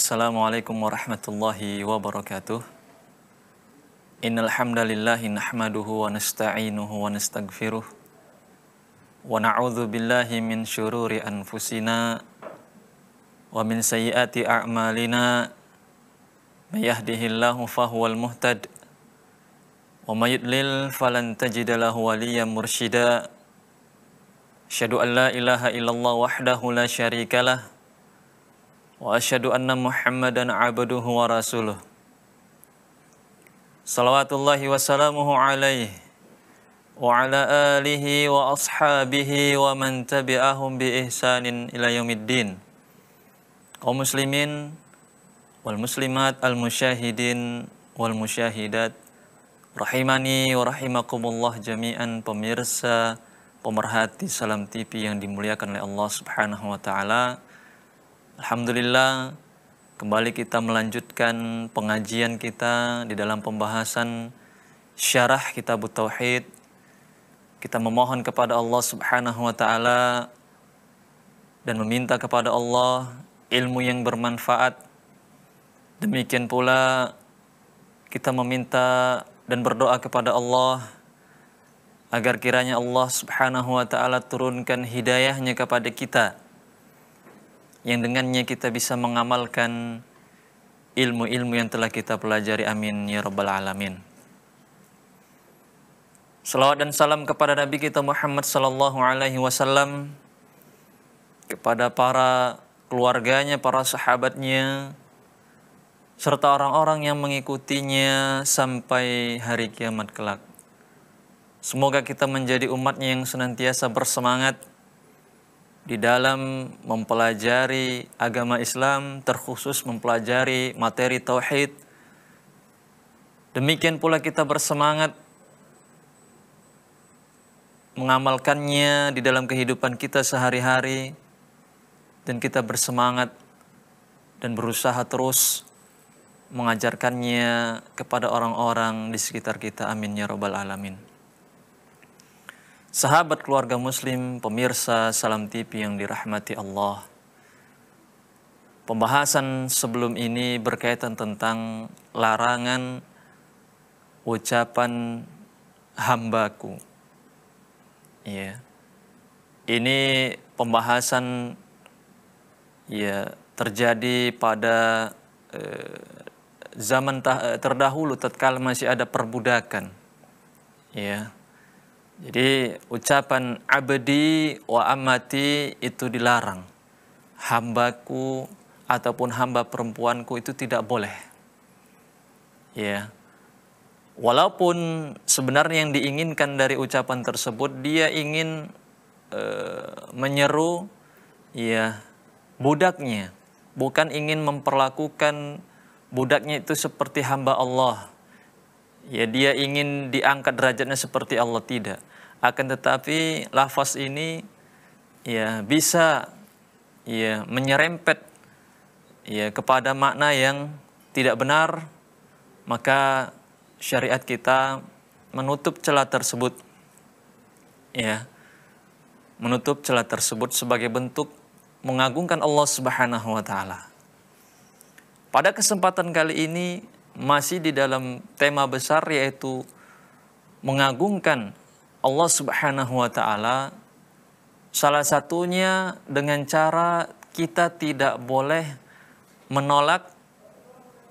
Assalamualaikum warahmatullahi wabarakatuh. Innal hamdalillah nahmaduhu wa nasta'inuhu wa nastaghfiruh. Wa na'udzu billahi min syururi anfusina wa min sayyiati a'malina. May yahdihillahu fahuwal muhtad. Wa may yudlil falan tajid lahu waliyan mursyida. an la ilaha illallah wahdahu la syarikalah. وأشهد أن محمدا عبده ورسوله صلوات الله وسلامه عليه وعلى آله وأصحابه ومن تبعهم بإحسان إلى يوم الدين kaum muslimin wal muslimat al musyahidin wal musyahidat rahimani wa rahimakumullah jami'an pemirsa pemerhati salam TV yang dimuliakan oleh Allah Subhanahu wa taala Alhamdulillah kembali kita melanjutkan pengajian kita di dalam pembahasan syarah kitab tauhid. Kita memohon kepada Allah Subhanahu wa taala dan meminta kepada Allah ilmu yang bermanfaat. Demikian pula kita meminta dan berdoa kepada Allah agar kiranya Allah Subhanahu wa taala turunkan hidayahnya kepada kita yang dengannya kita bisa mengamalkan ilmu-ilmu yang telah kita pelajari. Amin ya rabbal alamin. Salawat dan salam kepada Nabi kita Muhammad sallallahu alaihi wasallam kepada para keluarganya, para sahabatnya serta orang-orang yang mengikutinya sampai hari kiamat kelak. Semoga kita menjadi umatnya yang senantiasa bersemangat di dalam mempelajari agama Islam, terkhusus mempelajari materi tauhid. Demikian pula kita bersemangat mengamalkannya di dalam kehidupan kita sehari-hari, dan kita bersemangat dan berusaha terus mengajarkannya kepada orang-orang di sekitar kita. Amin ya robbal 'Alamin. Sahabat keluarga muslim, pemirsa Salam TV yang dirahmati Allah. Pembahasan sebelum ini berkaitan tentang larangan ucapan hambaku. Ya. Ini pembahasan ya terjadi pada eh, zaman terdahulu tatkala masih ada perbudakan. Ya jadi ucapan abdi wa amati itu dilarang. Hambaku ataupun hamba perempuanku itu tidak boleh. Ya. Walaupun sebenarnya yang diinginkan dari ucapan tersebut dia ingin e, menyeru ya budaknya, bukan ingin memperlakukan budaknya itu seperti hamba Allah. Ya dia ingin diangkat derajatnya seperti Allah tidak akan tetapi lafaz ini ya bisa ya menyerempet ya kepada makna yang tidak benar maka syariat kita menutup celah tersebut ya menutup celah tersebut sebagai bentuk mengagungkan Allah Subhanahu wa taala. Pada kesempatan kali ini masih di dalam tema besar yaitu mengagungkan Allah Subhanahu wa taala salah satunya dengan cara kita tidak boleh menolak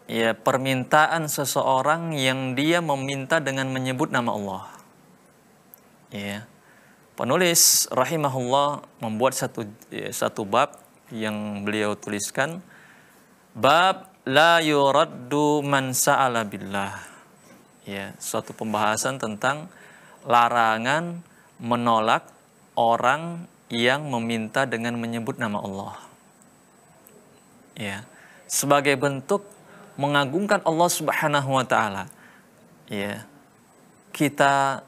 ya permintaan seseorang yang dia meminta dengan menyebut nama Allah. Ya. Penulis rahimahullah membuat satu ya, satu bab yang beliau tuliskan bab la yuraddu man sa'ala billah. Ya, suatu pembahasan tentang larangan menolak orang yang meminta dengan menyebut nama Allah. Ya, sebagai bentuk mengagungkan Allah Subhanahu wa taala. Ya. Kita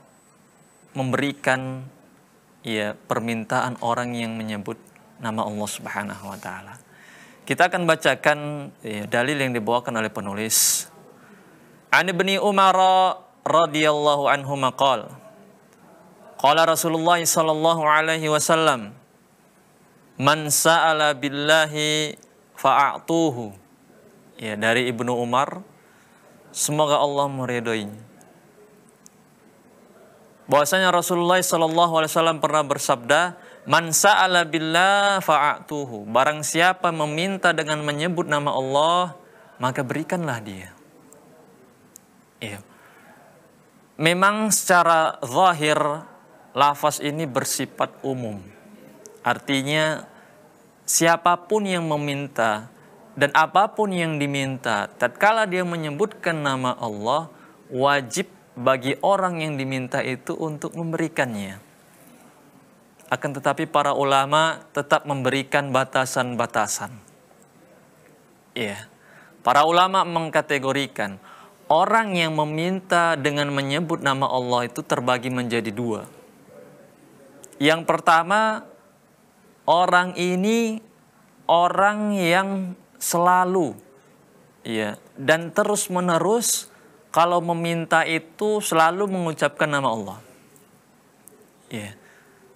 memberikan ya permintaan orang yang menyebut nama Allah Subhanahu wa taala. Kita akan bacakan ya, dalil yang dibawakan oleh penulis. An Ibni Umar radhiyallahu anhu maqala Qala Rasulullah sallallahu alaihi wasallam Man sa'ala billahi fa'atuhu. Ya, dari Ibnu Umar semoga Allah meridhoinya. Bahwasanya Rasulullah sallallahu alaihi wasallam pernah bersabda, "Man sa'ala billah fa'atuhu." Barang siapa meminta dengan menyebut nama Allah, maka berikanlah dia. Ya, Memang secara zahir lafaz ini bersifat umum. Artinya siapapun yang meminta dan apapun yang diminta, tatkala dia menyebutkan nama Allah, wajib bagi orang yang diminta itu untuk memberikannya. Akan tetapi para ulama tetap memberikan batasan-batasan. Iya. Para ulama mengkategorikan orang yang meminta dengan menyebut nama Allah itu terbagi menjadi dua. Yang pertama, orang ini orang yang selalu ya dan terus-menerus kalau meminta itu selalu mengucapkan nama Allah. Ya.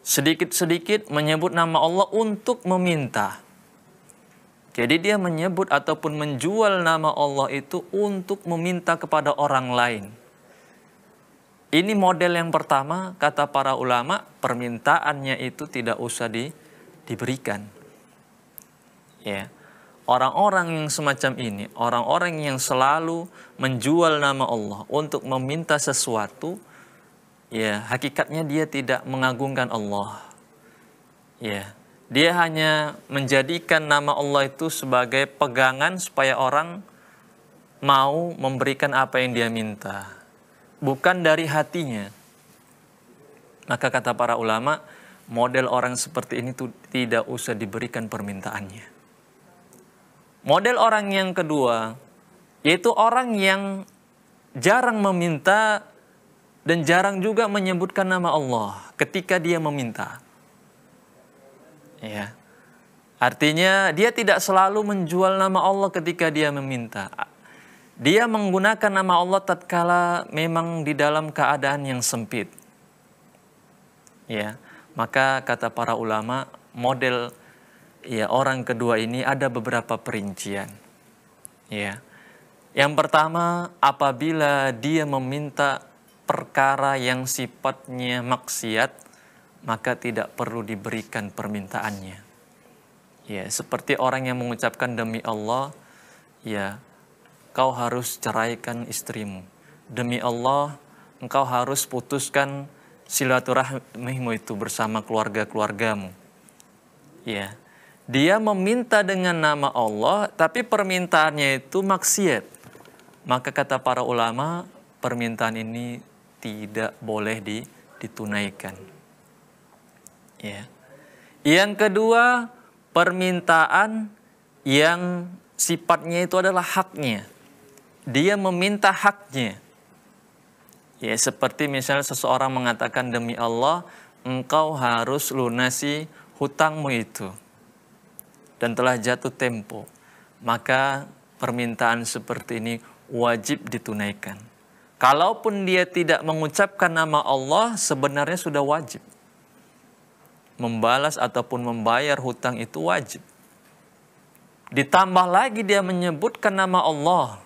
Sedikit-sedikit menyebut nama Allah untuk meminta. Jadi dia menyebut ataupun menjual nama Allah itu untuk meminta kepada orang lain. Ini model yang pertama, kata para ulama, permintaannya itu tidak usah di, diberikan. Ya. Orang-orang yang semacam ini, orang-orang yang selalu menjual nama Allah untuk meminta sesuatu, ya, hakikatnya dia tidak mengagungkan Allah. Ya. Dia hanya menjadikan nama Allah itu sebagai pegangan supaya orang mau memberikan apa yang dia minta bukan dari hatinya. Maka kata para ulama, model orang seperti ini tuh tidak usah diberikan permintaannya. Model orang yang kedua, yaitu orang yang jarang meminta dan jarang juga menyebutkan nama Allah ketika dia meminta. Ya. Artinya dia tidak selalu menjual nama Allah ketika dia meminta. Dia menggunakan nama Allah tatkala memang di dalam keadaan yang sempit. Ya, maka kata para ulama, model ya orang kedua ini ada beberapa perincian. Ya. Yang pertama, apabila dia meminta perkara yang sifatnya maksiat, maka tidak perlu diberikan permintaannya. Ya, seperti orang yang mengucapkan demi Allah, ya kau harus ceraikan istrimu. Demi Allah, engkau harus putuskan silaturahmimu itu bersama keluarga-keluargamu. Ya. Dia meminta dengan nama Allah, tapi permintaannya itu maksiat. Maka kata para ulama, permintaan ini tidak boleh ditunaikan. Ya. Yang kedua, permintaan yang sifatnya itu adalah haknya dia meminta haknya. Ya, seperti misalnya seseorang mengatakan demi Allah, engkau harus lunasi hutangmu itu. Dan telah jatuh tempo. Maka permintaan seperti ini wajib ditunaikan. Kalaupun dia tidak mengucapkan nama Allah, sebenarnya sudah wajib. Membalas ataupun membayar hutang itu wajib. Ditambah lagi dia menyebutkan nama Allah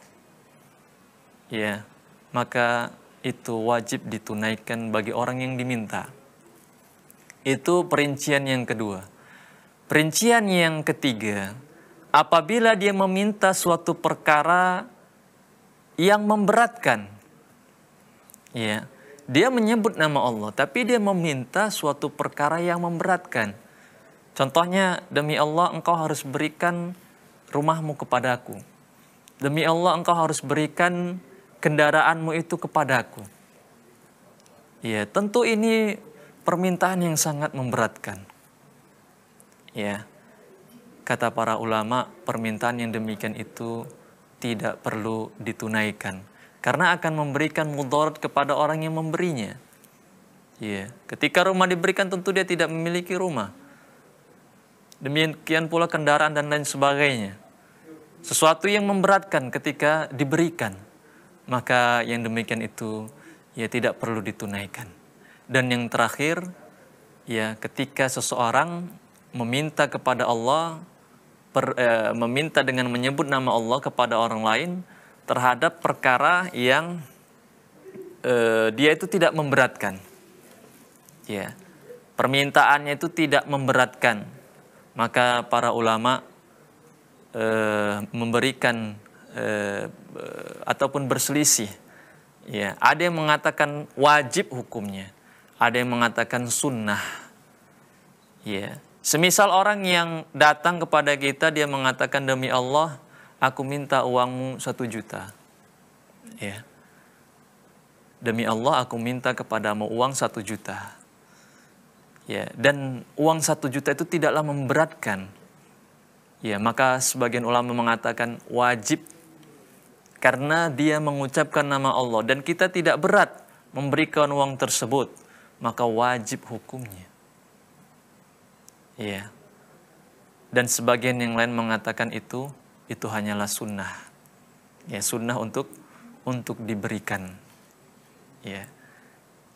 Ya, maka itu wajib ditunaikan bagi orang yang diminta. Itu perincian yang kedua. Perincian yang ketiga, apabila dia meminta suatu perkara yang memberatkan. Ya, dia menyebut nama Allah, tapi dia meminta suatu perkara yang memberatkan. Contohnya, demi Allah engkau harus berikan rumahmu kepadaku. Demi Allah engkau harus berikan kendaraanmu itu kepadaku. Ya, tentu ini permintaan yang sangat memberatkan. Ya. Kata para ulama, permintaan yang demikian itu tidak perlu ditunaikan karena akan memberikan mudarat kepada orang yang memberinya. Ya, ketika rumah diberikan tentu dia tidak memiliki rumah. Demikian pula kendaraan dan lain sebagainya. Sesuatu yang memberatkan ketika diberikan maka yang demikian itu ya tidak perlu ditunaikan. Dan yang terakhir, ya ketika seseorang meminta kepada Allah, per, eh, meminta dengan menyebut nama Allah kepada orang lain terhadap perkara yang eh, dia itu tidak memberatkan. Ya, permintaannya itu tidak memberatkan. Maka para ulama eh, memberikan eh, ataupun berselisih. Ya, ada yang mengatakan wajib hukumnya, ada yang mengatakan sunnah. Ya, semisal orang yang datang kepada kita dia mengatakan demi Allah, aku minta uangmu satu juta. Ya, demi Allah aku minta kepadamu uang satu juta. Ya, dan uang satu juta itu tidaklah memberatkan. Ya, maka sebagian ulama mengatakan wajib karena dia mengucapkan nama Allah dan kita tidak berat memberikan uang tersebut, maka wajib hukumnya. Iya. Dan sebagian yang lain mengatakan itu itu hanyalah sunnah. Ya, sunnah untuk untuk diberikan. Ya.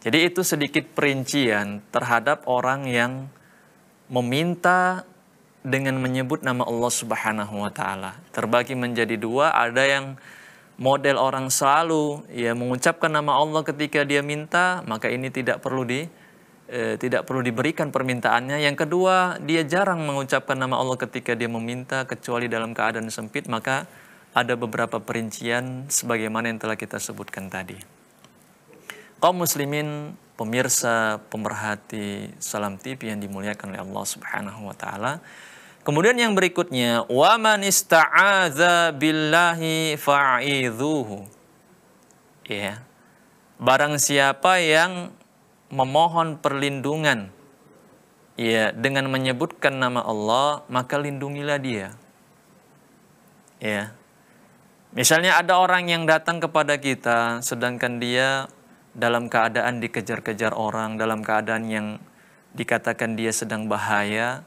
Jadi itu sedikit perincian terhadap orang yang meminta dengan menyebut nama Allah Subhanahu wa taala. Terbagi menjadi dua, ada yang model orang selalu ya mengucapkan nama Allah ketika dia minta, maka ini tidak perlu di eh, tidak perlu diberikan permintaannya. Yang kedua, dia jarang mengucapkan nama Allah ketika dia meminta kecuali dalam keadaan sempit, maka ada beberapa perincian sebagaimana yang telah kita sebutkan tadi. Kaum muslimin, pemirsa, pemerhati Salam TV yang dimuliakan oleh Allah Subhanahu wa taala, Kemudian yang berikutnya, wa man ista'adza billahi fa'idzuhu. Ya. Barang siapa yang memohon perlindungan ya dengan menyebutkan nama Allah, maka lindungilah dia. Ya. Misalnya ada orang yang datang kepada kita sedangkan dia dalam keadaan dikejar-kejar orang, dalam keadaan yang dikatakan dia sedang bahaya,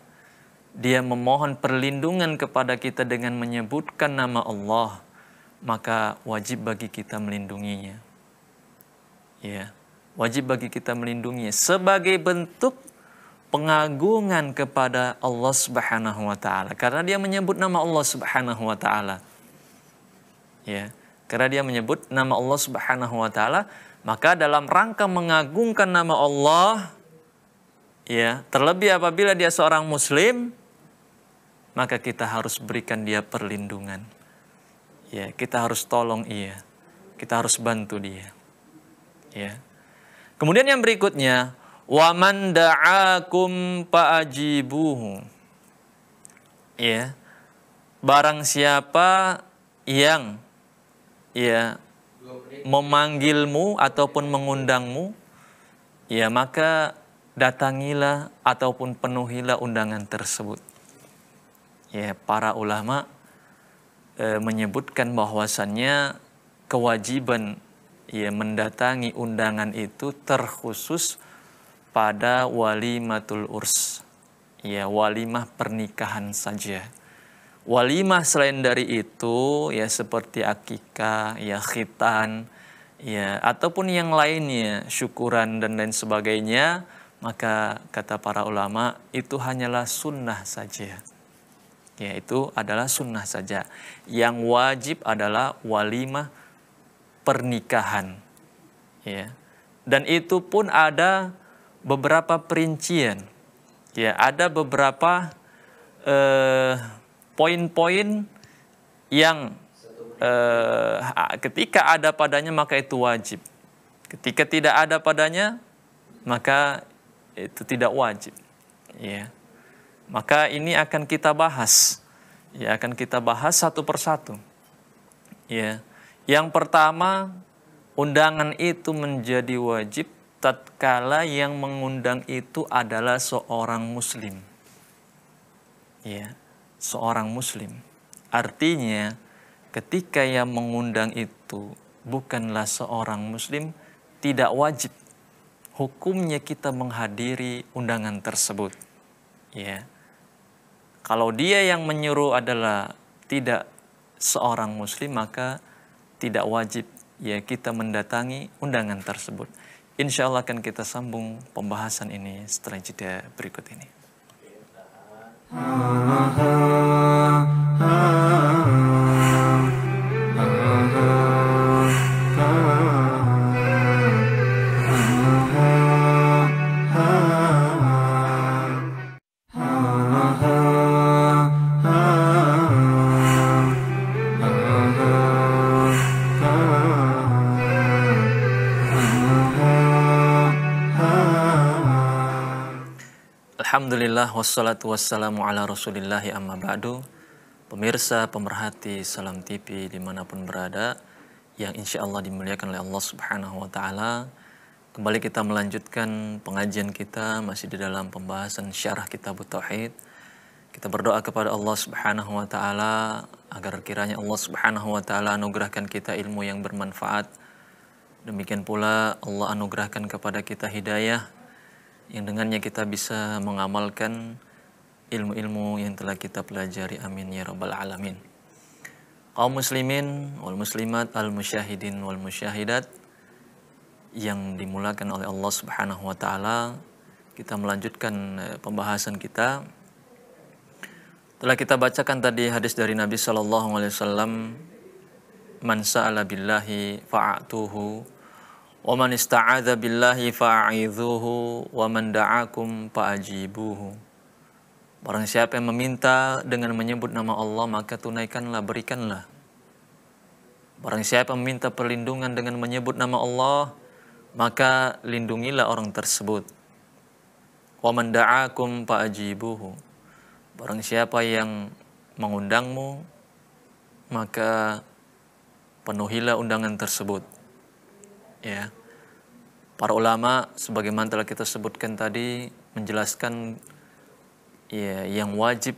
dia memohon perlindungan kepada kita dengan menyebutkan nama Allah, maka wajib bagi kita melindunginya. Ya, wajib bagi kita melindunginya sebagai bentuk pengagungan kepada Allah Subhanahu wa taala karena dia menyebut nama Allah Subhanahu wa taala. Ya, karena dia menyebut nama Allah Subhanahu wa taala, maka dalam rangka mengagungkan nama Allah ya, terlebih apabila dia seorang muslim, maka kita harus berikan dia perlindungan. Ya, kita harus tolong ia. Kita harus bantu dia. Ya. Kemudian yang berikutnya, wa man da'akum fa'ajibuhu. Ya. Barang siapa yang ya memanggilmu ataupun mengundangmu, ya maka datangilah ataupun penuhilah undangan tersebut ya para ulama e, menyebutkan bahwasannya kewajiban ya mendatangi undangan itu terkhusus pada walimatul urs ya walimah pernikahan saja walimah selain dari itu ya seperti akikah ya khitan ya ataupun yang lainnya syukuran dan lain sebagainya maka kata para ulama itu hanyalah sunnah saja yaitu adalah sunnah saja. Yang wajib adalah walimah pernikahan. Ya. Dan itu pun ada beberapa perincian. Ya, ada beberapa poin eh, poin-poin yang eh, ketika ada padanya maka itu wajib. Ketika tidak ada padanya maka itu tidak wajib. Ya. Maka ini akan kita bahas. Ya, akan kita bahas satu persatu. Ya. Yang pertama, undangan itu menjadi wajib tatkala yang mengundang itu adalah seorang muslim. Ya, seorang muslim. Artinya, ketika yang mengundang itu bukanlah seorang muslim, tidak wajib hukumnya kita menghadiri undangan tersebut. Ya. Kalau dia yang menyuruh adalah tidak seorang muslim maka tidak wajib ya kita mendatangi undangan tersebut. Insya Allah akan kita sambung pembahasan ini setelah jeda berikut ini. Alhamdulillah wassalatu wassalamu ala rasulillahi amma ba'du Pemirsa, pemerhati, salam TV dimanapun berada Yang insya Allah dimuliakan oleh Allah subhanahu wa ta'ala Kembali kita melanjutkan pengajian kita Masih di dalam pembahasan syarah kitab Tauhid Kita berdoa kepada Allah subhanahu wa ta'ala Agar kiranya Allah subhanahu wa ta'ala anugerahkan kita ilmu yang bermanfaat Demikian pula Allah anugerahkan kepada kita hidayah yang dengannya kita bisa mengamalkan ilmu-ilmu yang telah kita pelajari. Amin ya rabbal alamin. Kaum muslimin wal muslimat al musyahidin wal musyahidat yang dimulakan oleh Allah Subhanahu wa taala, kita melanjutkan eh, pembahasan kita. Telah kita bacakan tadi hadis dari Nabi sallallahu alaihi wasallam, "Man sa'ala billahi fa'atuhu." ومن استعاذ بالله فأعيذوه ومن دعاكم فأجيبوه Barang siapa yang meminta dengan menyebut nama Allah maka tunaikanlah berikanlah Barang siapa yang meminta perlindungan dengan menyebut nama Allah maka lindungilah orang tersebut Wa man da'akum fa'ajibuhu Barang siapa yang mengundangmu maka penuhilah undangan tersebut ya Para ulama sebagaimana telah kita sebutkan tadi menjelaskan ya yang wajib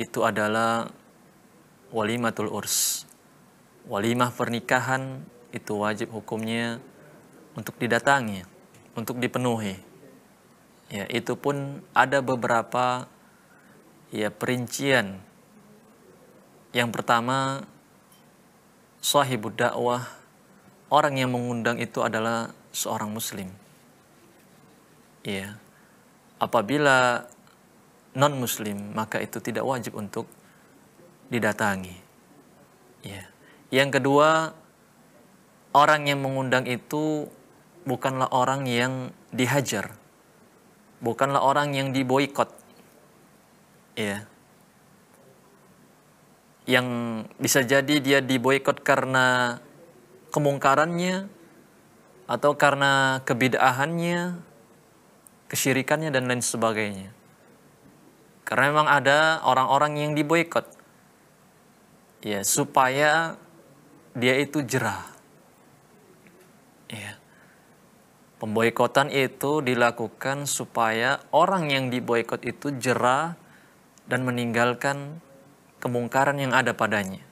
itu adalah walimatul urs. Walimah pernikahan itu wajib hukumnya untuk didatangi, untuk dipenuhi. Ya, itu pun ada beberapa ya perincian. Yang pertama sahibud dakwah orang yang mengundang itu adalah seorang muslim. Ya. Apabila non muslim maka itu tidak wajib untuk didatangi. Ya. Yang kedua, orang yang mengundang itu bukanlah orang yang dihajar. Bukanlah orang yang diboikot. Ya yang bisa jadi dia diboykot karena kemungkarannya atau karena kebidahannya, kesyirikannya dan lain sebagainya. Karena memang ada orang-orang yang diboykot. Ya, supaya dia itu jerah. Ya. Pemboikotan itu dilakukan supaya orang yang diboykot itu jerah dan meninggalkan kemungkaran yang ada padanya.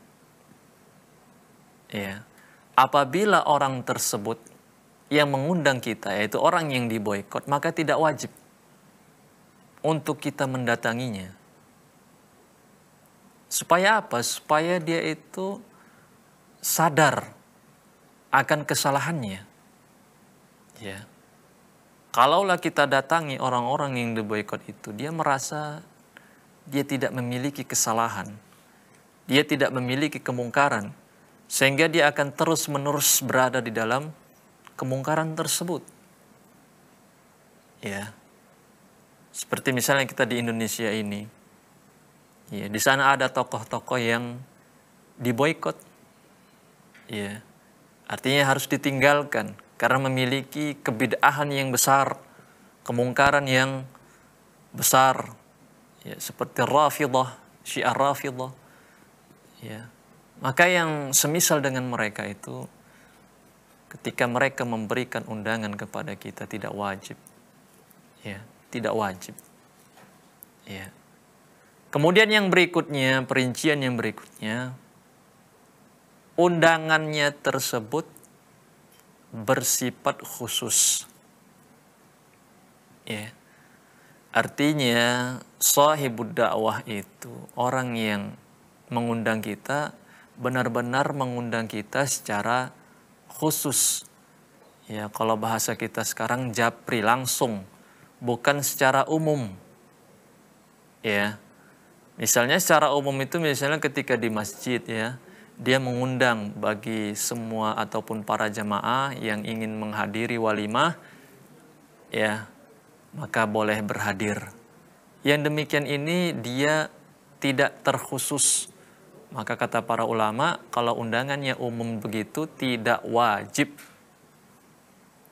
Ya. Apabila orang tersebut yang mengundang kita yaitu orang yang diboykot maka tidak wajib untuk kita mendatanginya. Supaya apa? Supaya dia itu sadar akan kesalahannya. Ya. Kalaulah kita datangi orang-orang yang diboykot itu, dia merasa dia tidak memiliki kesalahan. Dia tidak memiliki kemungkaran. Sehingga dia akan terus-menerus berada di dalam kemungkaran tersebut. Ya. Seperti misalnya kita di Indonesia ini. Ya, di sana ada tokoh-tokoh yang diboikot. Ya. Artinya harus ditinggalkan karena memiliki kebid'ahan yang besar, kemungkaran yang besar. Ya, seperti Rafidah, Syiah Rafidah. Ya. Maka yang semisal dengan mereka itu ketika mereka memberikan undangan kepada kita tidak wajib. Ya, tidak wajib. Ya. Kemudian yang berikutnya, perincian yang berikutnya, undangannya tersebut bersifat khusus. Ya. Artinya, sahibud dakwah itu orang yang mengundang kita benar-benar mengundang kita secara khusus. Ya, kalau bahasa kita sekarang japri langsung, bukan secara umum. Ya. Misalnya secara umum itu misalnya ketika di masjid ya, dia mengundang bagi semua ataupun para jamaah yang ingin menghadiri walimah ya, maka boleh berhadir. Yang demikian ini dia tidak terkhusus maka kata para ulama, kalau undangannya umum begitu tidak wajib.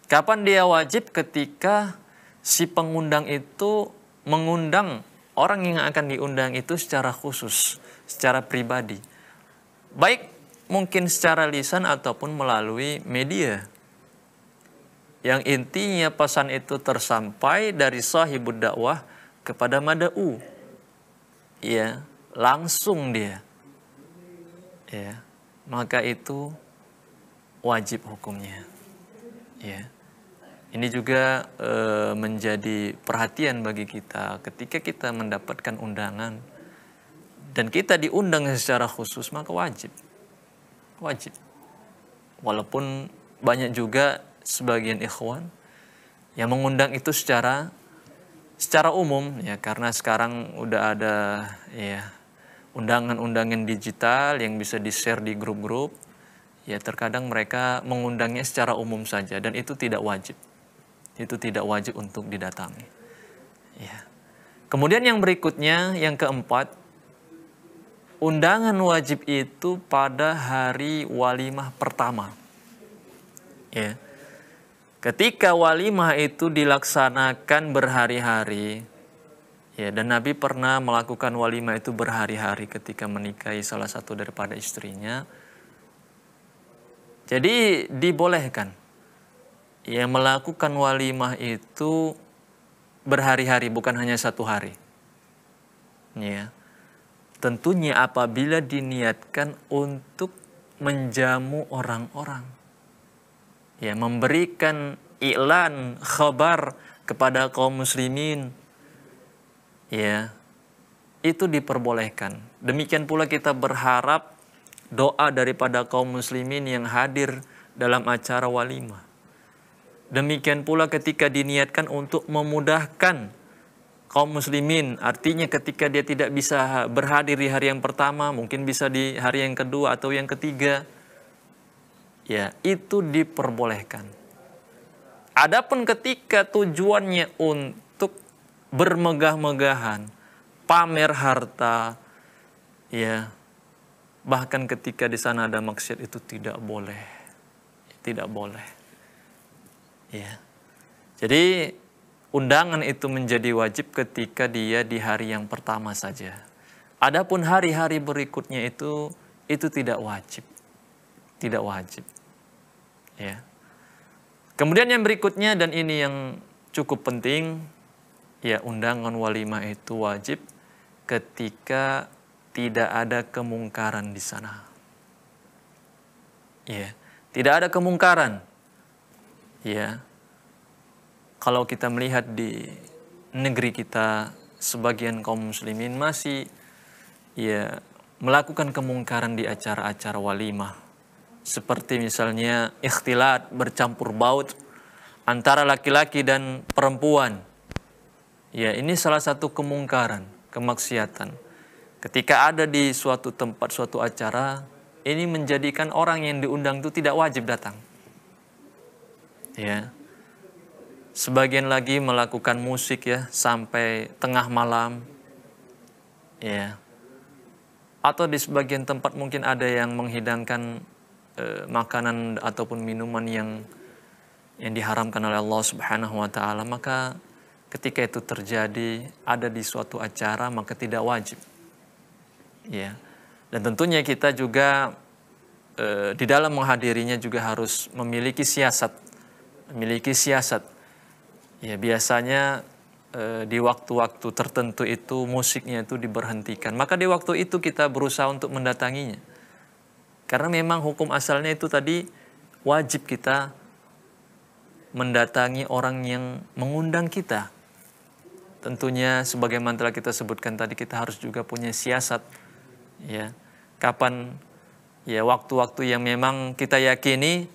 Kapan dia wajib? Ketika si pengundang itu mengundang orang yang akan diundang itu secara khusus, secara pribadi. Baik mungkin secara lisan ataupun melalui media yang intinya pesan itu tersampai dari sahibud dakwah kepada mada'u. Ya, langsung dia ya maka itu wajib hukumnya ya ini juga e, menjadi perhatian bagi kita ketika kita mendapatkan undangan dan kita diundang secara khusus maka wajib wajib walaupun banyak juga sebagian ikhwan yang mengundang itu secara secara umum ya karena sekarang udah ada ya undangan-undangan digital yang bisa di-share di grup-grup, ya terkadang mereka mengundangnya secara umum saja dan itu tidak wajib. Itu tidak wajib untuk didatangi. Ya. Kemudian yang berikutnya, yang keempat, undangan wajib itu pada hari walimah pertama. Ya. Ketika walimah itu dilaksanakan berhari-hari, Ya, dan Nabi pernah melakukan walima itu berhari-hari ketika menikahi salah satu daripada istrinya. Jadi dibolehkan. Ya, melakukan walimah itu berhari-hari, bukan hanya satu hari. Ya. Tentunya apabila diniatkan untuk menjamu orang-orang. Ya, memberikan iklan, khabar kepada kaum muslimin ya itu diperbolehkan. Demikian pula kita berharap doa daripada kaum muslimin yang hadir dalam acara walimah. Demikian pula ketika diniatkan untuk memudahkan kaum muslimin, artinya ketika dia tidak bisa berhadir di hari yang pertama, mungkin bisa di hari yang kedua atau yang ketiga. Ya, itu diperbolehkan. Adapun ketika tujuannya untuk bermegah-megahan, pamer harta, ya. Bahkan ketika di sana ada maksiat itu tidak boleh. Tidak boleh. Ya. Jadi undangan itu menjadi wajib ketika dia di hari yang pertama saja. Adapun hari-hari berikutnya itu itu tidak wajib. Tidak wajib. Ya. Kemudian yang berikutnya dan ini yang cukup penting ya undangan walimah itu wajib ketika tidak ada kemungkaran di sana. Ya, tidak ada kemungkaran. Ya. Kalau kita melihat di negeri kita sebagian kaum muslimin masih ya melakukan kemungkaran di acara-acara walimah. Seperti misalnya ikhtilat bercampur baut antara laki-laki dan perempuan Ya, ini salah satu kemungkaran, kemaksiatan. Ketika ada di suatu tempat, suatu acara, ini menjadikan orang yang diundang itu tidak wajib datang. Ya. Sebagian lagi melakukan musik ya sampai tengah malam. Ya. Atau di sebagian tempat mungkin ada yang menghidangkan eh, makanan ataupun minuman yang yang diharamkan oleh Allah Subhanahu wa taala, maka ketika itu terjadi ada di suatu acara maka tidak wajib. Ya. Dan tentunya kita juga e, di dalam menghadirinya juga harus memiliki siasat, memiliki siasat. Ya biasanya e, di waktu-waktu tertentu itu musiknya itu diberhentikan. Maka di waktu itu kita berusaha untuk mendatanginya. Karena memang hukum asalnya itu tadi wajib kita mendatangi orang yang mengundang kita tentunya sebagaimana telah kita sebutkan tadi kita harus juga punya siasat ya kapan ya waktu-waktu yang memang kita yakini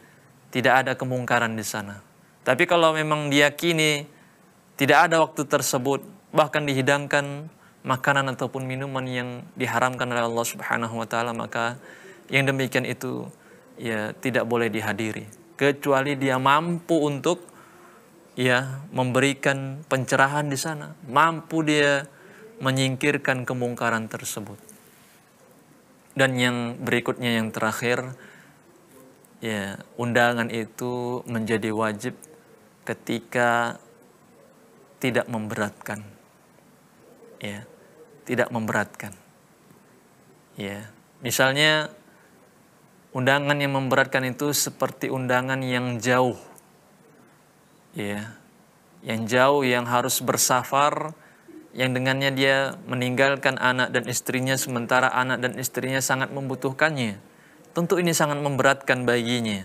tidak ada kemungkaran di sana tapi kalau memang diyakini tidak ada waktu tersebut bahkan dihidangkan makanan ataupun minuman yang diharamkan oleh Allah Subhanahu wa taala maka yang demikian itu ya tidak boleh dihadiri kecuali dia mampu untuk ya memberikan pencerahan di sana, mampu dia menyingkirkan kemungkaran tersebut. Dan yang berikutnya yang terakhir ya undangan itu menjadi wajib ketika tidak memberatkan. Ya, tidak memberatkan. Ya, misalnya undangan yang memberatkan itu seperti undangan yang jauh ya yang jauh yang harus bersafar yang dengannya dia meninggalkan anak dan istrinya sementara anak dan istrinya sangat membutuhkannya tentu ini sangat memberatkan baginya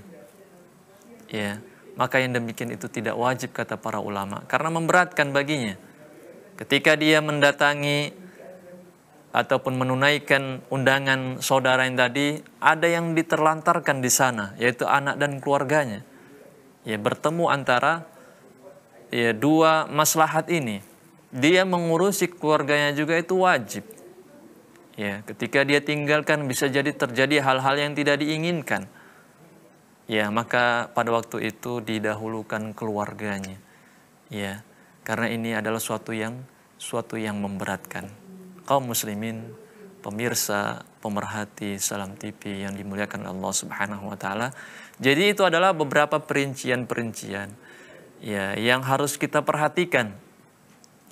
ya maka yang demikian itu tidak wajib kata para ulama karena memberatkan baginya ketika dia mendatangi ataupun menunaikan undangan saudara yang tadi ada yang diterlantarkan di sana yaitu anak dan keluarganya ya bertemu antara ya dua maslahat ini dia mengurusi keluarganya juga itu wajib ya ketika dia tinggalkan bisa jadi terjadi hal-hal yang tidak diinginkan ya maka pada waktu itu didahulukan keluarganya ya karena ini adalah suatu yang suatu yang memberatkan kaum muslimin pemirsa pemerhati Salam TV yang dimuliakan Allah Subhanahu wa taala jadi itu adalah beberapa perincian-perincian ya yang harus kita perhatikan.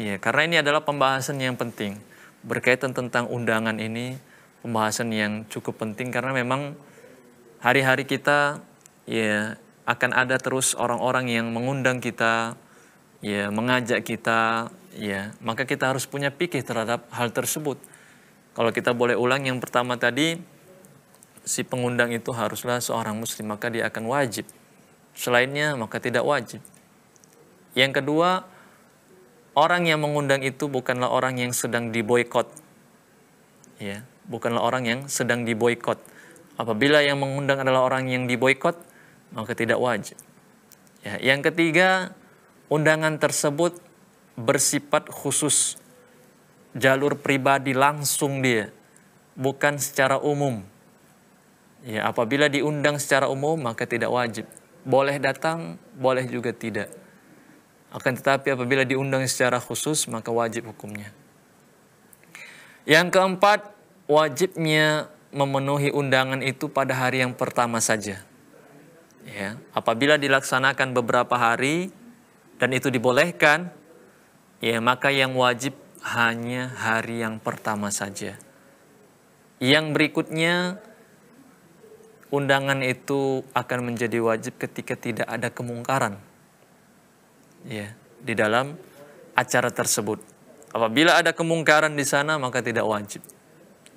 Ya, karena ini adalah pembahasan yang penting berkaitan tentang undangan ini, pembahasan yang cukup penting karena memang hari-hari kita ya akan ada terus orang-orang yang mengundang kita, ya mengajak kita, ya maka kita harus punya pikir terhadap hal tersebut. Kalau kita boleh ulang yang pertama tadi, si pengundang itu haruslah seorang muslim maka dia akan wajib. Selainnya maka tidak wajib. Yang kedua, orang yang mengundang itu bukanlah orang yang sedang diboykot. Ya, bukanlah orang yang sedang diboykot. Apabila yang mengundang adalah orang yang diboykot, maka tidak wajib. Ya, yang ketiga, undangan tersebut bersifat khusus jalur pribadi langsung dia, bukan secara umum. Ya, apabila diundang secara umum maka tidak wajib. Boleh datang, boleh juga tidak. Akan tetapi apabila diundang secara khusus maka wajib hukumnya. Yang keempat, wajibnya memenuhi undangan itu pada hari yang pertama saja. Ya, apabila dilaksanakan beberapa hari dan itu dibolehkan, ya maka yang wajib hanya hari yang pertama saja. Yang berikutnya undangan itu akan menjadi wajib ketika tidak ada kemungkaran ya di dalam acara tersebut. Apabila ada kemungkaran di sana maka tidak wajib.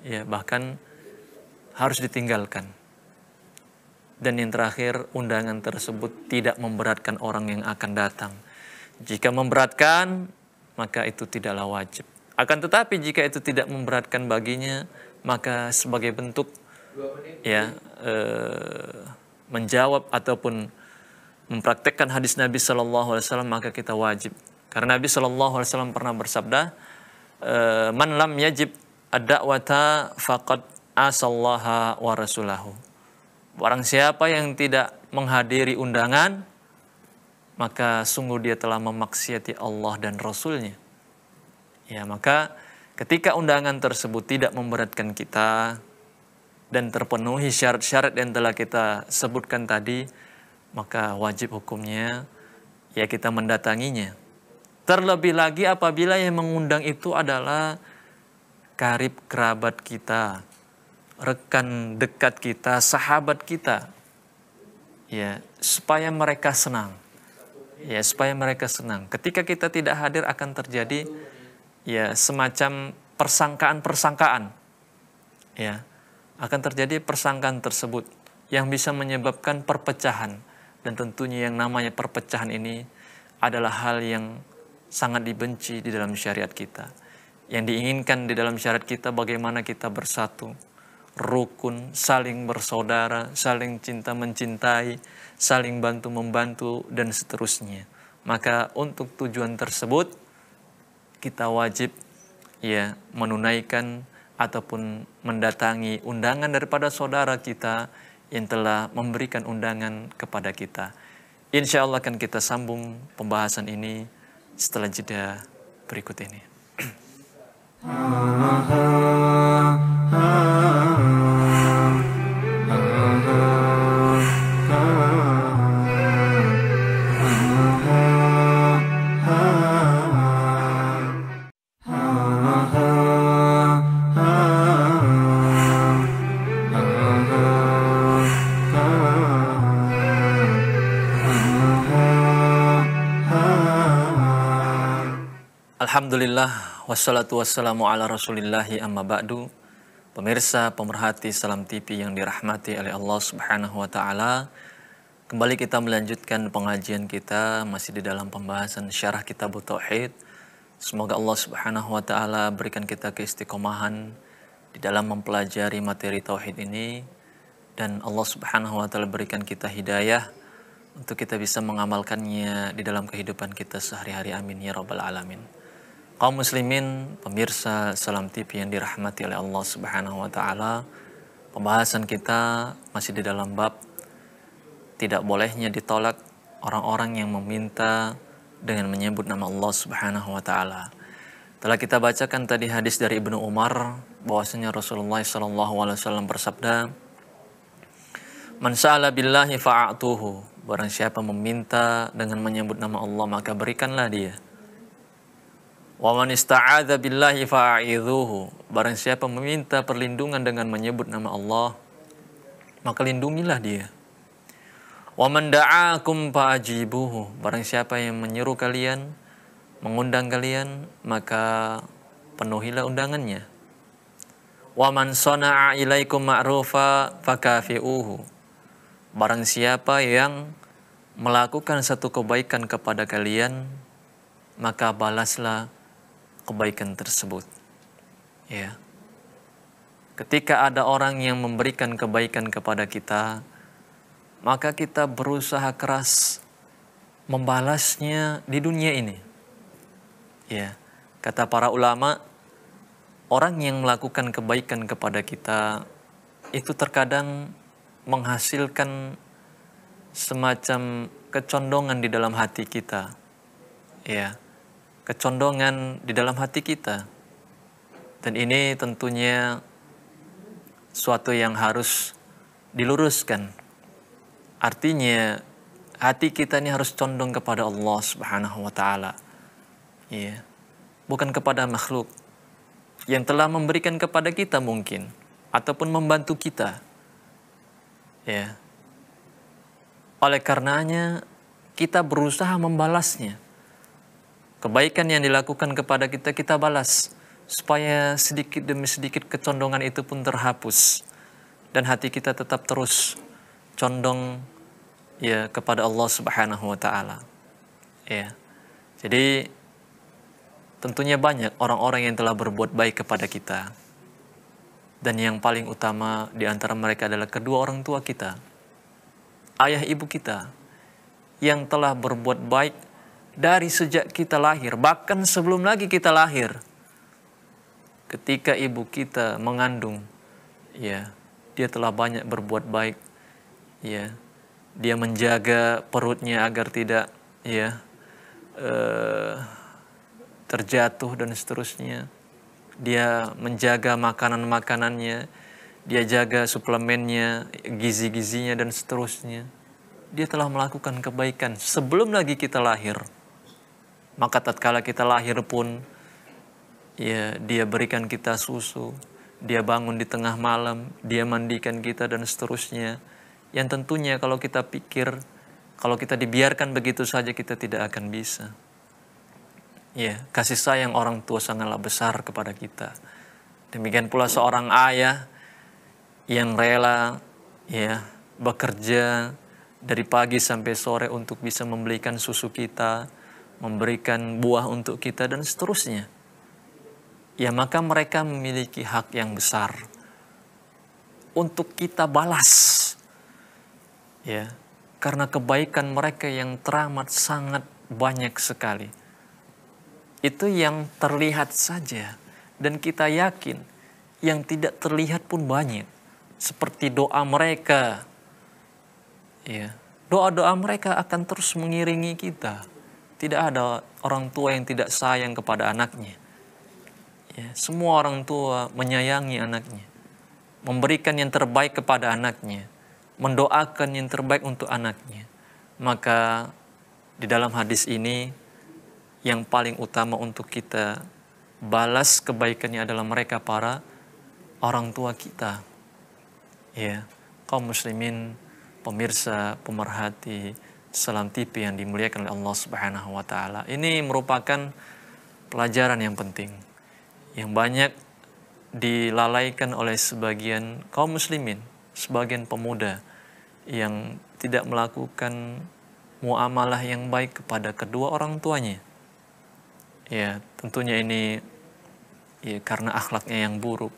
Ya, bahkan harus ditinggalkan. Dan yang terakhir, undangan tersebut tidak memberatkan orang yang akan datang. Jika memberatkan, maka itu tidaklah wajib. Akan tetapi jika itu tidak memberatkan baginya, maka sebagai bentuk ya eh, menjawab ataupun mempraktekkan hadis Nabi Shallallahu Alaihi Wasallam maka kita wajib. Karena Nabi Shallallahu Alaihi Wasallam pernah bersabda, eh, man lam yajib ad-da'wata faqad asallaha wa rasulahu. Barang siapa yang tidak menghadiri undangan, maka sungguh dia telah memaksiati Allah dan Rasulnya. Ya, maka ketika undangan tersebut tidak memberatkan kita dan terpenuhi syarat-syarat yang telah kita sebutkan tadi, maka wajib hukumnya ya kita mendatanginya. Terlebih lagi apabila yang mengundang itu adalah karib kerabat kita, rekan dekat kita, sahabat kita. Ya, supaya mereka senang. Ya, supaya mereka senang. Ketika kita tidak hadir akan terjadi ya semacam persangkaan-persangkaan. Ya. Akan terjadi persangkaan tersebut yang bisa menyebabkan perpecahan dan tentunya yang namanya perpecahan ini adalah hal yang sangat dibenci di dalam syariat kita. Yang diinginkan di dalam syariat kita bagaimana kita bersatu, rukun, saling bersaudara, saling cinta mencintai, saling bantu membantu dan seterusnya. Maka untuk tujuan tersebut kita wajib ya menunaikan ataupun mendatangi undangan daripada saudara kita yang telah memberikan undangan kepada kita. Insya Allah akan kita sambung pembahasan ini setelah jeda berikut ini. wassalatu wassalamu ala rasulillahi amma ba'du. Pemirsa, pemerhati Salam TV yang dirahmati oleh Allah Subhanahu wa taala. Kembali kita melanjutkan pengajian kita masih di dalam pembahasan syarah kitab tauhid. Semoga Allah Subhanahu wa taala berikan kita keistiqomahan di dalam mempelajari materi tauhid ini dan Allah Subhanahu wa taala berikan kita hidayah untuk kita bisa mengamalkannya di dalam kehidupan kita sehari-hari. Amin ya rabbal alamin. Kaum muslimin, pemirsa Salam TV yang dirahmati oleh Allah Subhanahu wa taala. Pembahasan kita masih di dalam bab tidak bolehnya ditolak orang-orang yang meminta dengan menyebut nama Allah Subhanahu wa taala. Telah kita bacakan tadi hadis dari Ibnu Umar bahwasanya Rasulullah Shallallahu alaihi wasallam bersabda, "Man sa'ala billahi fa'atuhu." Barang siapa meminta dengan menyebut nama Allah maka berikanlah dia. Wa man ista'adza billahi Barang siapa meminta perlindungan dengan menyebut nama Allah, maka lindungilah dia. Wa man da'akum Barang siapa yang menyeru kalian, mengundang kalian, maka penuhilah undangannya. Wa man sana'a ilaikum ma'rufa fakafi'uhu. Barang siapa yang melakukan satu kebaikan kepada kalian, maka balaslah kebaikan tersebut. Ya. Ketika ada orang yang memberikan kebaikan kepada kita, maka kita berusaha keras membalasnya di dunia ini. Ya, kata para ulama, orang yang melakukan kebaikan kepada kita itu terkadang menghasilkan semacam kecondongan di dalam hati kita. Ya kecondongan di dalam hati kita. Dan ini tentunya suatu yang harus diluruskan. Artinya hati kita ini harus condong kepada Allah Subhanahu wa taala. Iya. Bukan kepada makhluk yang telah memberikan kepada kita mungkin ataupun membantu kita. Ya. Oleh karenanya kita berusaha membalasnya Kebaikan yang dilakukan kepada kita, kita balas. Supaya sedikit demi sedikit kecondongan itu pun terhapus. Dan hati kita tetap terus condong ya kepada Allah Subhanahu wa taala. Ya. Jadi tentunya banyak orang-orang yang telah berbuat baik kepada kita. Dan yang paling utama di antara mereka adalah kedua orang tua kita. Ayah ibu kita yang telah berbuat baik dari sejak kita lahir, bahkan sebelum lagi kita lahir. Ketika ibu kita mengandung, ya, dia telah banyak berbuat baik. Ya. Dia menjaga perutnya agar tidak ya uh, terjatuh dan seterusnya. Dia menjaga makanan-makanannya, dia jaga suplemennya, gizi-gizinya dan seterusnya. Dia telah melakukan kebaikan sebelum lagi kita lahir. Maka tatkala kita lahir pun ya dia berikan kita susu, dia bangun di tengah malam, dia mandikan kita dan seterusnya. Yang tentunya kalau kita pikir kalau kita dibiarkan begitu saja kita tidak akan bisa. Ya, kasih sayang orang tua sangatlah besar kepada kita. Demikian pula seorang ayah yang rela ya bekerja dari pagi sampai sore untuk bisa membelikan susu kita, memberikan buah untuk kita dan seterusnya. Ya maka mereka memiliki hak yang besar untuk kita balas. Ya, karena kebaikan mereka yang teramat sangat banyak sekali. Itu yang terlihat saja dan kita yakin yang tidak terlihat pun banyak seperti doa mereka. Ya, doa-doa mereka akan terus mengiringi kita. Tidak ada orang tua yang tidak sayang kepada anaknya. Ya, semua orang tua menyayangi anaknya, memberikan yang terbaik kepada anaknya, mendoakan yang terbaik untuk anaknya. Maka di dalam hadis ini yang paling utama untuk kita balas kebaikannya adalah mereka para orang tua kita. Ya, kaum muslimin, pemirsa, pemerhati, Salam TV yang dimuliakan oleh Allah Subhanahu wa taala. Ini merupakan pelajaran yang penting yang banyak dilalaikan oleh sebagian kaum muslimin, sebagian pemuda yang tidak melakukan muamalah yang baik kepada kedua orang tuanya. Ya, tentunya ini ya karena akhlaknya yang buruk,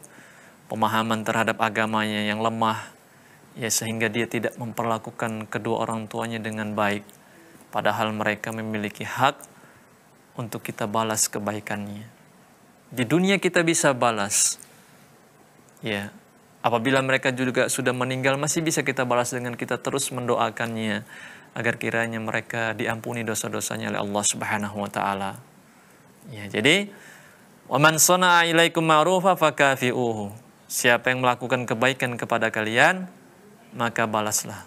pemahaman terhadap agamanya yang lemah, ya sehingga dia tidak memperlakukan kedua orang tuanya dengan baik padahal mereka memiliki hak untuk kita balas kebaikannya di dunia kita bisa balas ya apabila mereka juga sudah meninggal masih bisa kita balas dengan kita terus mendoakannya agar kiranya mereka diampuni dosa-dosanya oleh Allah Subhanahu wa taala ya jadi waman sana'a ilaikum ma'rufa fakafi'uhu siapa yang melakukan kebaikan kepada kalian maka balaslah.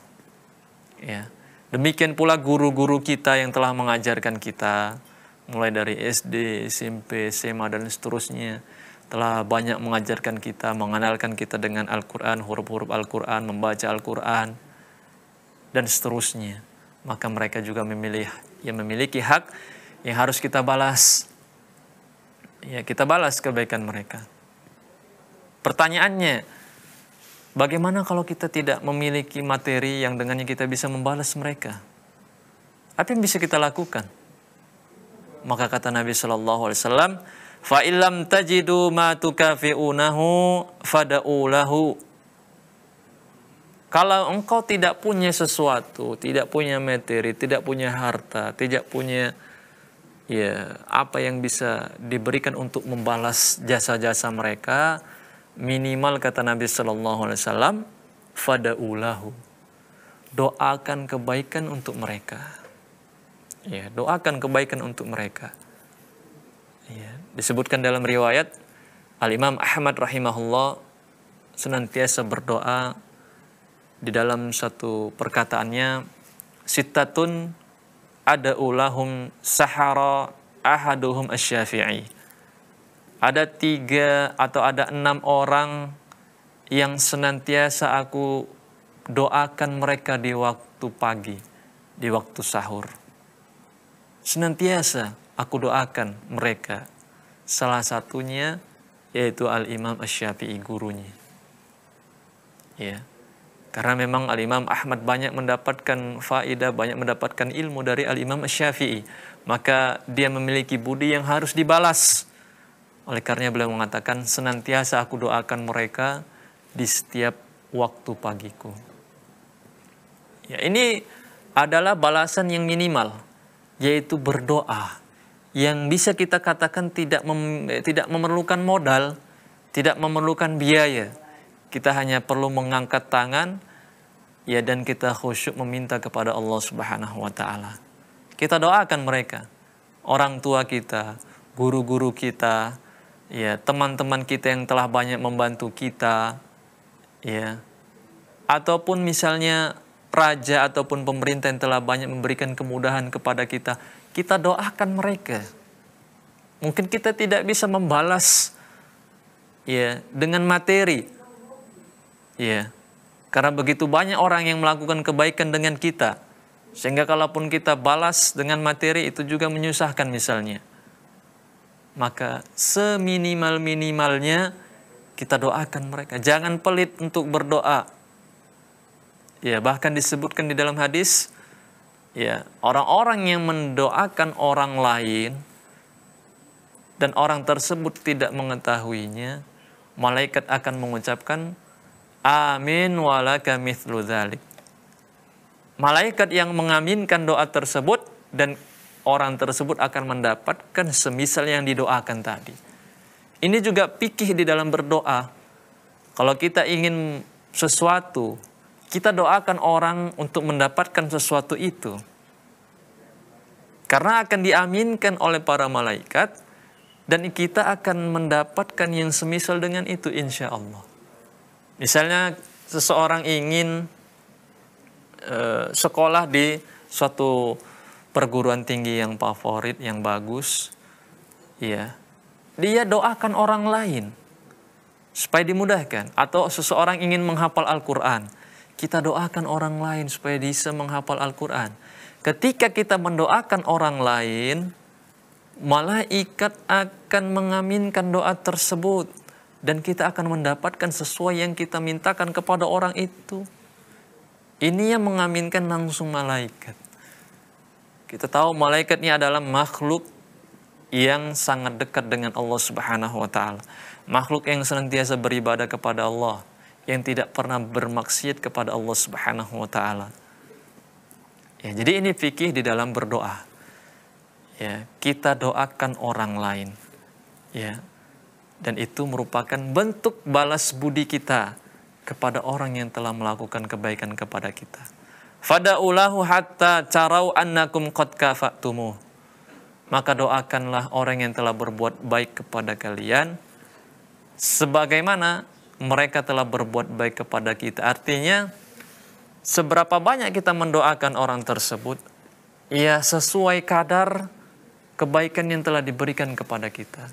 Ya. Demikian pula guru-guru kita yang telah mengajarkan kita, mulai dari SD, SMP, SMA, dan seterusnya, telah banyak mengajarkan kita, mengenalkan kita dengan Al-Quran, huruf-huruf Al-Quran, membaca Al-Quran, dan seterusnya. Maka mereka juga memilih, yang memiliki hak yang harus kita balas. Ya, kita balas kebaikan mereka. Pertanyaannya, Bagaimana kalau kita tidak memiliki materi yang dengannya kita bisa membalas mereka? Apa yang bisa kita lakukan? Maka kata Nabi Shallallahu Alaihi Wasallam, fa'ilam tajidu ma tukafi'unahu fada'ulahu. Kalau engkau tidak punya sesuatu, tidak punya materi, tidak punya harta, tidak punya ya apa yang bisa diberikan untuk membalas jasa-jasa mereka, Minimal kata Nabi Shallallahu Alaihi Wasallam, fadaulahu. Doakan kebaikan untuk mereka. Ya, doakan kebaikan untuk mereka. Ya, disebutkan dalam riwayat Al Imam Ahmad rahimahullah senantiasa berdoa di dalam satu perkataannya sitatun ada ulahum sahara ahaduhum asyafi'i as ada tiga atau ada enam orang yang senantiasa aku doakan mereka di waktu pagi, di waktu sahur. Senantiasa aku doakan mereka. Salah satunya yaitu Al-Imam Asyafi'i gurunya. Ya. Karena memang Al-Imam Ahmad banyak mendapatkan faedah, banyak mendapatkan ilmu dari Al-Imam Asyafi'i. Maka dia memiliki budi yang harus dibalas oleh karena beliau mengatakan, senantiasa aku doakan mereka di setiap waktu pagiku. Ya, ini adalah balasan yang minimal, yaitu berdoa. Yang bisa kita katakan tidak, mem, tidak memerlukan modal, tidak memerlukan biaya. Kita hanya perlu mengangkat tangan, ya dan kita khusyuk meminta kepada Allah Subhanahu wa taala. Kita doakan mereka, orang tua kita, guru-guru kita, ya teman-teman kita yang telah banyak membantu kita, ya ataupun misalnya raja ataupun pemerintah yang telah banyak memberikan kemudahan kepada kita, kita doakan mereka. Mungkin kita tidak bisa membalas ya dengan materi. Ya. Karena begitu banyak orang yang melakukan kebaikan dengan kita. Sehingga kalaupun kita balas dengan materi itu juga menyusahkan misalnya maka seminimal-minimalnya kita doakan mereka. Jangan pelit untuk berdoa. Ya, bahkan disebutkan di dalam hadis, ya, orang-orang yang mendoakan orang lain dan orang tersebut tidak mengetahuinya, malaikat akan mengucapkan amin walaka mithlu Malaikat yang mengaminkan doa tersebut dan orang tersebut akan mendapatkan semisal yang didoakan tadi. Ini juga pikih di dalam berdoa. Kalau kita ingin sesuatu, kita doakan orang untuk mendapatkan sesuatu itu. Karena akan diaminkan oleh para malaikat dan kita akan mendapatkan yang semisal dengan itu insya Allah. Misalnya seseorang ingin uh, sekolah di suatu perguruan tinggi yang favorit, yang bagus, ya. Dia doakan orang lain supaya dimudahkan atau seseorang ingin menghafal Al-Qur'an, kita doakan orang lain supaya bisa menghafal Al-Qur'an. Ketika kita mendoakan orang lain, malaikat akan mengaminkan doa tersebut dan kita akan mendapatkan sesuai yang kita mintakan kepada orang itu. Ini yang mengaminkan langsung malaikat. Kita tahu malaikat ini adalah makhluk yang sangat dekat dengan Allah Subhanahu wa taala. Makhluk yang senantiasa beribadah kepada Allah, yang tidak pernah bermaksiat kepada Allah Subhanahu wa taala. Ya, jadi ini fikih di dalam berdoa. Ya, kita doakan orang lain. Ya. Dan itu merupakan bentuk balas budi kita kepada orang yang telah melakukan kebaikan kepada kita. Fada'ulahu hatta carau annakum qad kafatumuh. Maka doakanlah orang yang telah berbuat baik kepada kalian sebagaimana mereka telah berbuat baik kepada kita. Artinya seberapa banyak kita mendoakan orang tersebut ya sesuai kadar kebaikan yang telah diberikan kepada kita.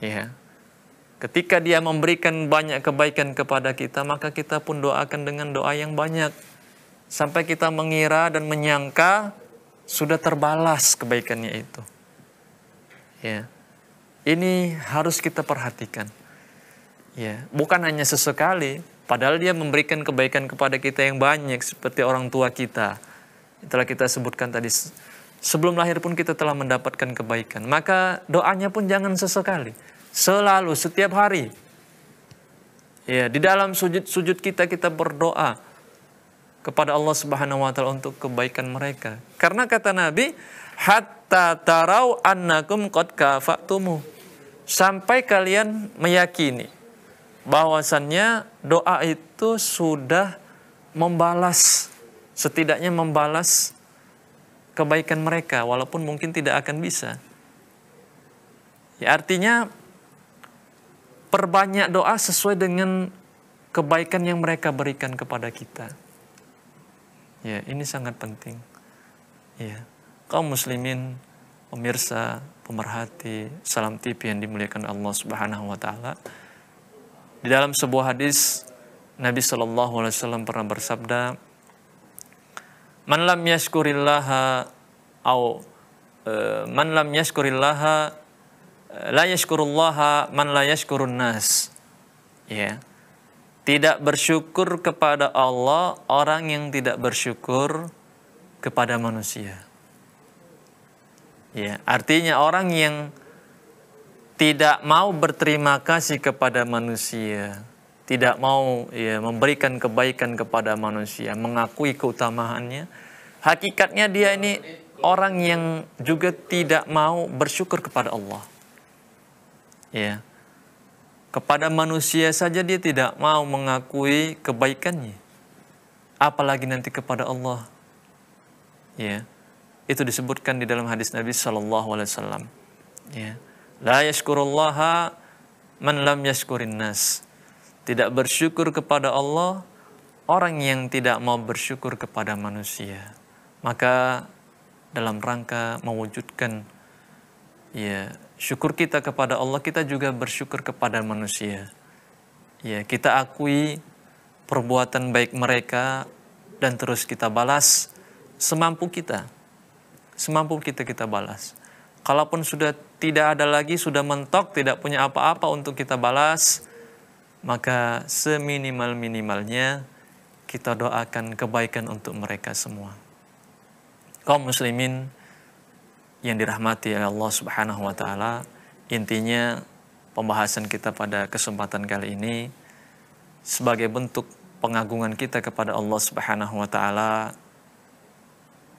Ya. Ketika dia memberikan banyak kebaikan kepada kita, maka kita pun doakan dengan doa yang banyak sampai kita mengira dan menyangka sudah terbalas kebaikannya itu. Ya. Ini harus kita perhatikan. Ya, bukan hanya sesekali, padahal dia memberikan kebaikan kepada kita yang banyak seperti orang tua kita. Itulah kita sebutkan tadi sebelum lahir pun kita telah mendapatkan kebaikan. Maka doanya pun jangan sesekali, selalu setiap hari. Ya, di dalam sujud-sujud kita kita berdoa kepada Allah Subhanahu wa taala untuk kebaikan mereka. Karena kata Nabi, hatta tarau annakum qad kafatumu. Sampai kalian meyakini bahwasannya doa itu sudah membalas setidaknya membalas kebaikan mereka walaupun mungkin tidak akan bisa. Ya artinya perbanyak doa sesuai dengan kebaikan yang mereka berikan kepada kita. Ya, ini sangat penting. Ya. Kaum muslimin, pemirsa, pemerhati, salam tipi yang dimuliakan Allah Subhanahu wa taala. Di dalam sebuah hadis Nabi Shallallahu alaihi wasallam pernah bersabda, "Man lam yashkurillaha au e, man lam yashkurillaha la yashkurullaha man la yashkurun nas." Ya. Tidak bersyukur kepada Allah orang yang tidak bersyukur kepada manusia. Ya, artinya orang yang tidak mau berterima kasih kepada manusia, tidak mau ya, memberikan kebaikan kepada manusia, mengakui keutamaannya, hakikatnya dia ini orang yang juga tidak mau bersyukur kepada Allah. Ya. Kepada manusia saja dia tidak mau mengakui kebaikannya. Apalagi nanti kepada Allah. Ya. Itu disebutkan di dalam hadis Nabi Shallallahu alaihi wasallam. Ya. La yashkurullaha man lam yashkurin nas. Tidak bersyukur kepada Allah orang yang tidak mau bersyukur kepada manusia. Maka dalam rangka mewujudkan ya syukur kita kepada Allah, kita juga bersyukur kepada manusia. Ya, kita akui perbuatan baik mereka dan terus kita balas semampu kita. Semampu kita kita balas. Kalaupun sudah tidak ada lagi, sudah mentok, tidak punya apa-apa untuk kita balas, maka seminimal-minimalnya kita doakan kebaikan untuk mereka semua. Kaum muslimin, yang dirahmati oleh Allah Subhanahu wa taala, intinya pembahasan kita pada kesempatan kali ini sebagai bentuk pengagungan kita kepada Allah Subhanahu wa taala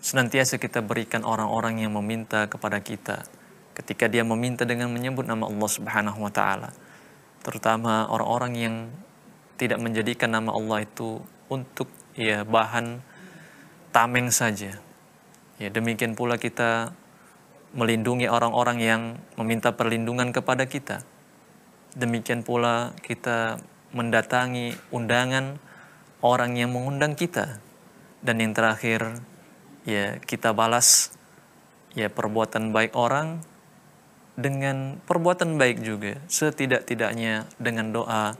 senantiasa kita berikan orang-orang yang meminta kepada kita ketika dia meminta dengan menyebut nama Allah Subhanahu wa taala terutama orang-orang yang tidak menjadikan nama Allah itu untuk ya bahan tameng saja ya demikian pula kita melindungi orang-orang yang meminta perlindungan kepada kita. Demikian pula kita mendatangi undangan orang yang mengundang kita. Dan yang terakhir, ya kita balas ya perbuatan baik orang dengan perbuatan baik juga, setidak-tidaknya dengan doa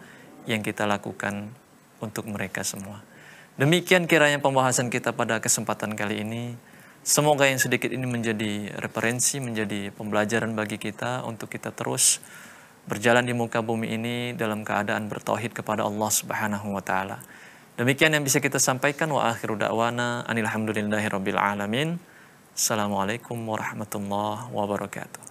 yang kita lakukan untuk mereka semua. Demikian kiranya pembahasan kita pada kesempatan kali ini. Semoga yang sedikit ini menjadi referensi, menjadi pembelajaran bagi kita untuk kita terus berjalan di muka bumi ini dalam keadaan bertauhid kepada Allah Subhanahu wa taala. Demikian yang bisa kita sampaikan wa akhiru da'wana anil alamin. Assalamualaikum warahmatullahi wabarakatuh.